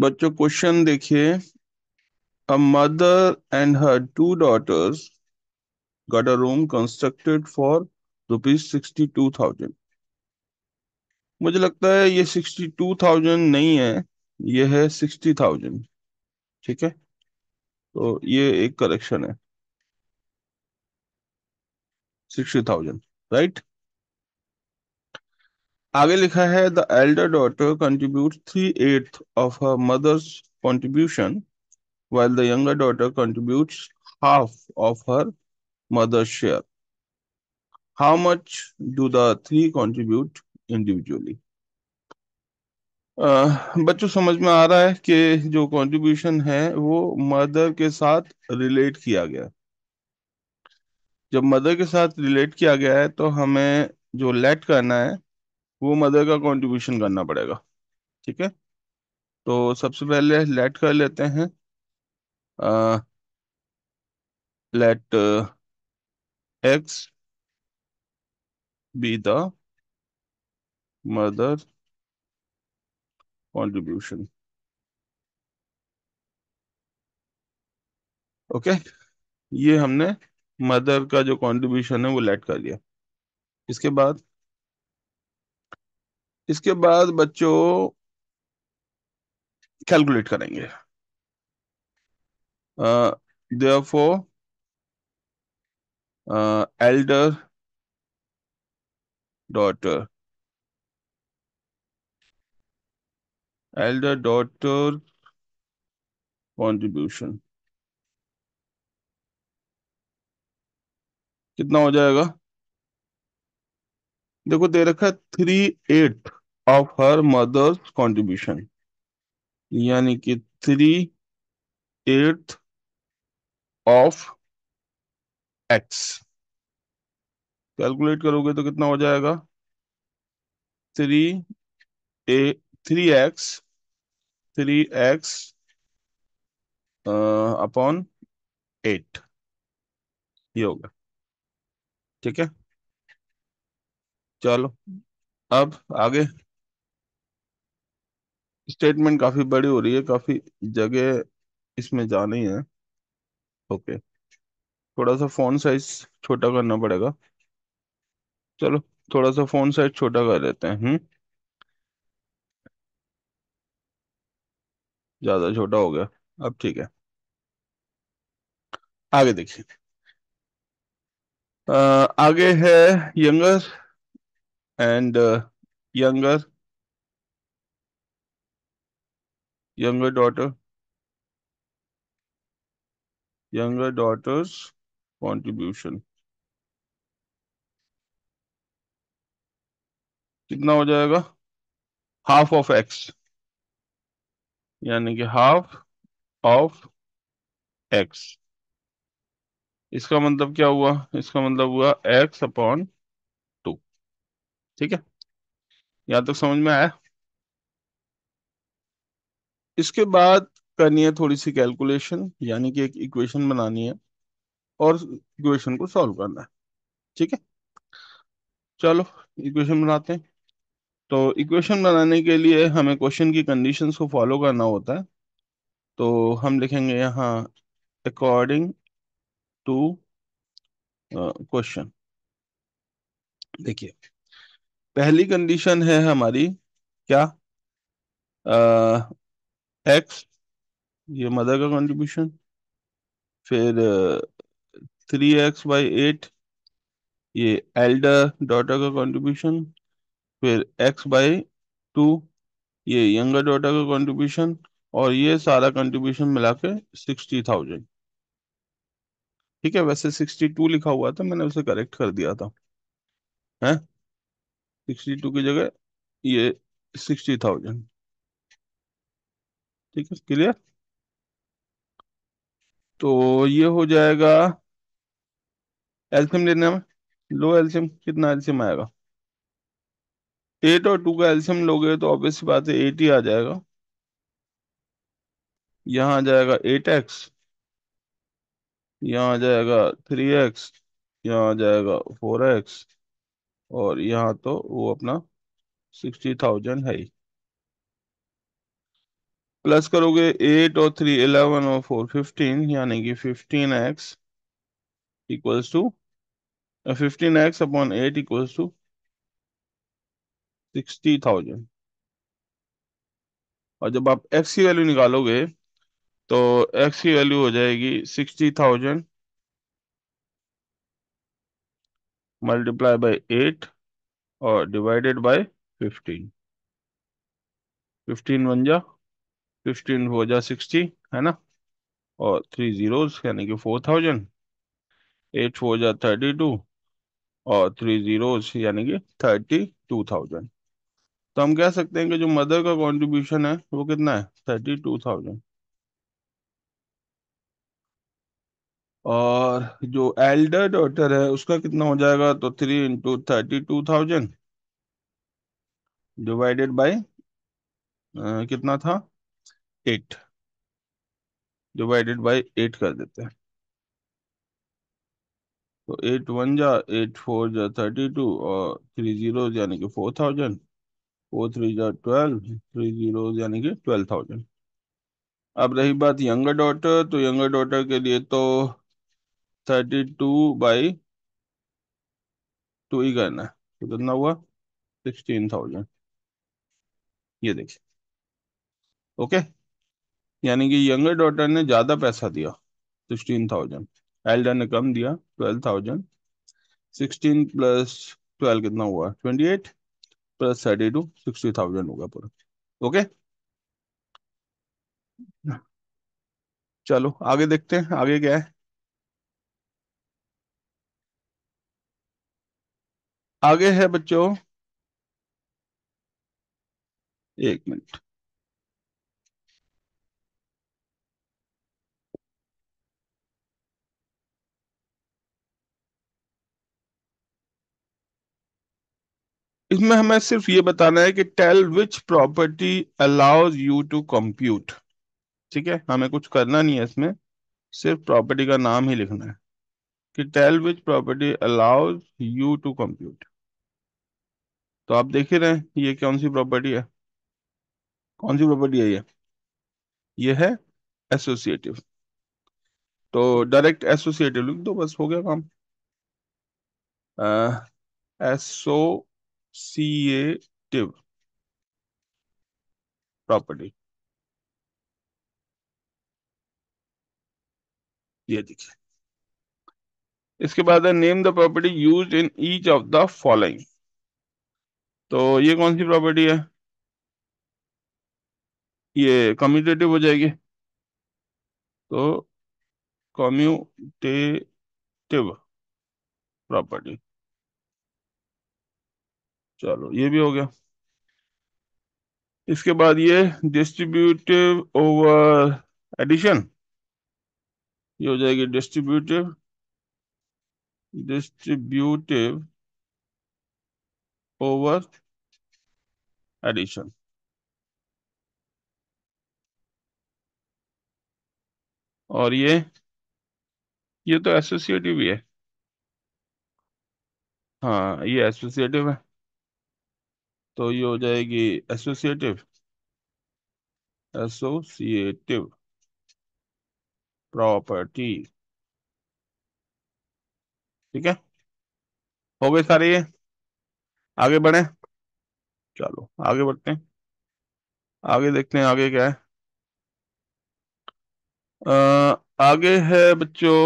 बच्चों क्वेश्चन देखिए a mother and her two daughters got a room constructed for rupees sixty two thousand मुझे लगता है ये सिक्सटी टू थाउजेंड नहीं है ये है सिक्सटी थाउजेंड ठीक है तो ये एक करेक्शन है सिक्सटी थाउजेंड राइट आगे लिखा है the elder daughter contribute three eight of her mother's contribution while the younger daughter contribute half of her mother's share how much do the three contribute individually बच्चों समझ में आ रहा है कि जो कॉन्ट्रीब्यूशन है वो मदर के साथ रिलेट किया गया जब मदर के साथ रिलेट किया गया है तो हमें जो लेट करना है वो मदर का कंट्रीब्यूशन करना पड़ेगा ठीक है तो सबसे पहले लेट कर लेते हैं आ, X B x be the okay ये हमने मदर का जो कंट्रीब्यूशन है वो लेट कर दिया इसके बाद इसके बाद बच्चों कैलकुलेट करेंगे therefore elder daughter elder daughter contribution कितना हो जाएगा देखो दे रखा है three eight of her mother's contribution यानी कि three eighth of X calculate करोगे तो कितना हो जाएगा three uh three X three X upon eight ये होगा ठीक है चलो अब आगे स्टेटमेंट काफी बड़ी हो रही है काफी जगह इसमें जानी है ओके थोड़ा सा फोन साइज छोटा करना पड़ेगा चलो थोड़ा सा फोन साइज छोटा कर लेते हैं हम्म, ज़्यादा छोटा हो गया अब ठीक है आगे देखिए आगे है younger and younger younger daughter younger daughter's contribution कितना हो जाएगा हाफ ऑफ एक्स यानी कि हाफ ऑफ एक्स इसका मतलब क्या हुआ इसका मतलब हुआ एक्स अपॉन टू ठीक है यहां तक समझ में आया इसके बाद करनी है थोड़ी सी कैलकुलेशन यानी कि एक इक्वेशन बनानी है और इक्वेशन को सॉल्व करना है ठीक है चलो इक्वेशन बनाते हैं तो इक्वेशन बनाने के लिए हमें क्वेश्चन की कंडीशंस को फॉलो करना होता है तो हम लिखेंगे यहाँ अकॉर्डिंग टू क्वेश्चन देखिए पहली कंडीशन है हमारी क्या एक्स ये मदर का कंट्रीब्यूशन फिर थ्री एक्स बाई एट ये एल्डर डॉटर का कंट्रीब्यूशन फिर एक्स बाई टू ये यंगर डॉटर का कंट्रीब्यूशन और ये सारा कंट्रीब्यूशन मिला के सिक्सटी थाउजेंड ठीक है वैसे सिक्सटी टू लिखा हुआ था मैंने उसे करेक्ट कर दिया था सिक्सटी टू की जगह ये सिक्सटी थाउजेंड ठीक है क्लियर तो ये हो जाएगा एल्सियम लेने में लो एल्सियम कितना एल्सियम आएगा एट और टू का एल्सियम लोगे तो ऑब्वियस बात है एट ही आ जाएगा यहाँ आ जाएगा एट एक्स यहाँ आ जाएगा थ्री एक्स यहाँ आ जाएगा फोर एक्स और यहाँ तो वो अपना सिक्सटी थाउजेंड है ही प्लस करोगे एट और थ्री इलेवन और फोर फिफ्टीन यानी कि fifteen X equals to fifteen X upon eight equals to sixty thousand और जब आप एक्स की वैल्यू निकालोगे तो एक्स की वैल्यू हो जाएगी sixty thousand multiply by eight और डिवाइडेड बाय फिफ्टीन फिफ्टीन बन जा फिफ्टीन फोर जा सिक्सटी है ना और थ्री जीरोस यानी कि फोर थाउजेंड एट फोर जा थर्टी टू और थ्री जीरोस यानी कि थर्टी टू थाउजेंड तो हम कह सकते हैं कि जो मदर का कॉन्ट्रीब्यूशन है वो कितना है थर्टी टू थाउजेंड और जो एल्डर डॉटर है उसका कितना हो जाएगा तो three into thirty two thousand divided by कितना था एट डिवाइडेड बाय एट कर देते हैं तो एट वन जा एट फोर जा थर्टी टू और थ्री जीरो यानी कि फोर थाउजेंड फोर थ्री जा ट्वेल्व थ्री जीरो यानी कि ट्वेल्व थाउजेंड अब रही बात यंगर डॉटर तो यंगर डॉटर के लिए तो थर्टी टू बाई टू ही करना है तो कितना हुआ सिक्सटीन थाउजेंड ये देखिए ओके okay? यानी कि यंगर डॉटर ने ज्यादा पैसा दिया सिक्सटीन थाउजेंड एल्डर ने कम दिया twelve thousand sixteen plus twelve कितना हुआ twenty eight plus thirty two sixty thousand होगा पूरा ओके चलो आगे देखते हैं आगे क्या है आगे है बच्चों एक मिनट इसमें हमें सिर्फ ये बताना है कि tell which property allows you to compute ठीक है हमें कुछ करना नहीं है इसमें सिर्फ प्रॉपर्टी का नाम ही लिखना है कि tell which property allows you to compute तो आप देख ही रहे हैं ये कौन सी प्रॉपर्टी है कौन सी प्रॉपर्टी है ये ये है एसोसिएटिव तो डायरेक्ट एसोसिएटिव लिख दो बस हो गया काम एसो associative प्रॉपर्टी ये देखिए इसके बाद है name the property used in each of the following तो ये कौन सी प्रॉपर्टी है ये कम्यूटेटिव हो जाएगी तो कम्यूटेटिव प्रॉपर्टी चलो ये भी हो गया इसके बाद ये डिस्ट्रीब्यूटिव ओवर एडिशन ये हो जाएगी डिस्ट्रीब्यूटिव डिस्ट्रीब्यूटिव ओवर एडिशन और ये ये तो एसोसिएटिव ही है हाँ ये एसोसिएटिव है तो ये हो जाएगी एसोसिएटिव एसोसिएटिव प्रॉपर्टी ठीक है हो गए सारे ये आगे बढ़े चलो आगे बढ़ते हैं आगे देखते हैं आगे क्या है आ, आगे है बच्चों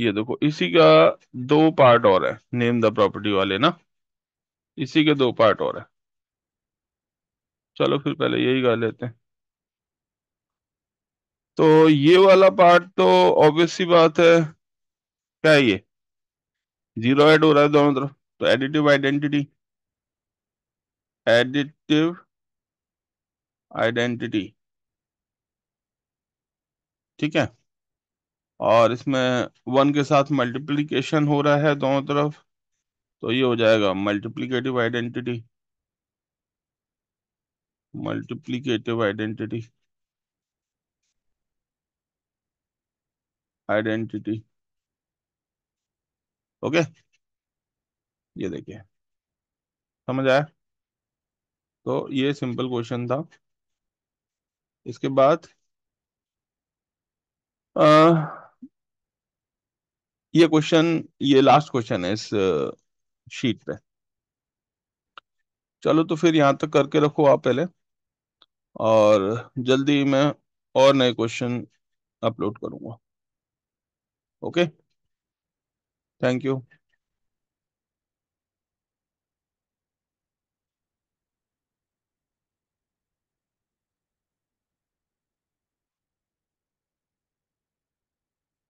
ये देखो इसी का दो पार्ट और है नेम द प्रॉपर्टी वाले ना इसी के दो पार्ट और है चलो फिर पहले यही कर लेते हैं तो ये वाला पार्ट तो ऑब्वियस सी बात है क्या है ये जीरो ऐड हो रहा है दोनों तरफ तो एडिटिव आइडेंटिटी एडिटिव आइडेंटिटी ठीक है और इसमें वन के साथ मल्टीप्लिकेशन हो रहा है दोनों तरफ तो ये हो जाएगा multiplicative identity multiplicative identity identity okay ये देखिए समझ आया तो ये सिंपल क्वेश्चन था इसके बाद आ, ये क्वेश्चन ये लास्ट क्वेश्चन है इस शीट पे चलो तो फिर यहाँ तक करके रखो आप पहले और जल्दी मैं और नए क्वेश्चन अपलोड करूंगा ओके थैंक यू